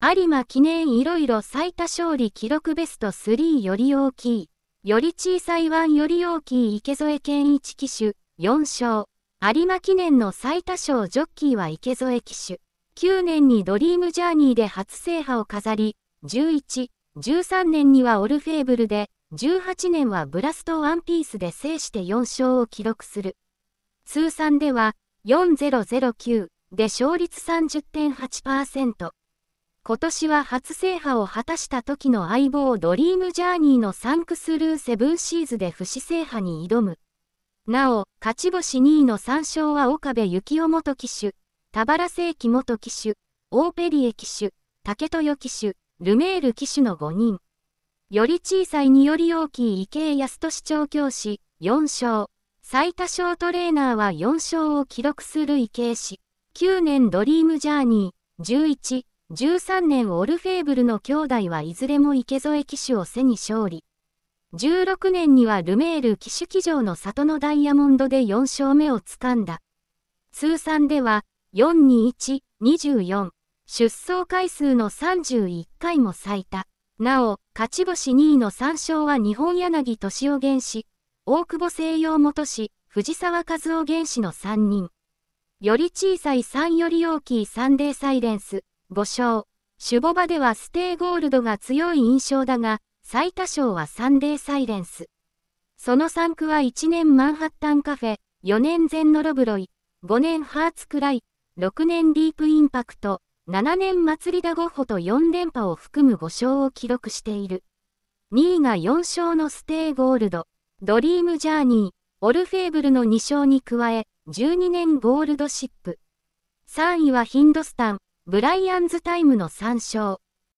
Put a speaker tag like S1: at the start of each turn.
S1: 有馬記念いろいろ最多勝利記録ベスト3より大きい。より小さいワンより大きい池添健一騎手4勝。有馬記念の最多勝ジョッキーは池添騎手。9年にドリームジャーニーで初制覇を飾り、11、13年にはオルフェーブルで、18年はブラストワンピースで制して4勝を記録する。通算では、4009で勝率30.8%。今年は初制覇を果たした時の相棒ドリームジャーニーのサンクスルーセブンシーズで不死制覇に挑む。なお、勝ち星2位の3勝は岡部幸雄元騎手、田原聖紀元騎手、オーペリエ騎手、竹豊騎手、ルメール騎手の5人。より小さいにより大きい池江康俊調教師、4勝。最多勝トレーナーは4勝を記録する池江氏。9年ドリームジャーニー、11。13年オルフェーブルの兄弟はいずれも池添騎手を背に勝利。16年にはルメール騎手騎乗の里のダイヤモンドで4勝目をつかんだ。通算では、421、24、出走回数の31回も最多。なお、勝ち星2位の3勝は日本柳敏夫原始、大久保西洋元氏、藤沢和夫原始の3人。より小さい3より大きいサンデーサイレンス。5勝。守護場ではステイゴールドが強い印象だが、最多勝はサンデーサイレンス。その3区は1年マンハッタンカフェ、4年ゼンノロブロイ、5年ハーツクライ、6年ディープインパクト、7年祭りだゴッホと4連覇を含む5勝を記録している。2位が4勝のステイゴールド、ドリームジャーニー、オルフェーブルの2勝に加え、12年ゴールドシップ。3位はヒンドスタン、ブライアンズタイムの参照。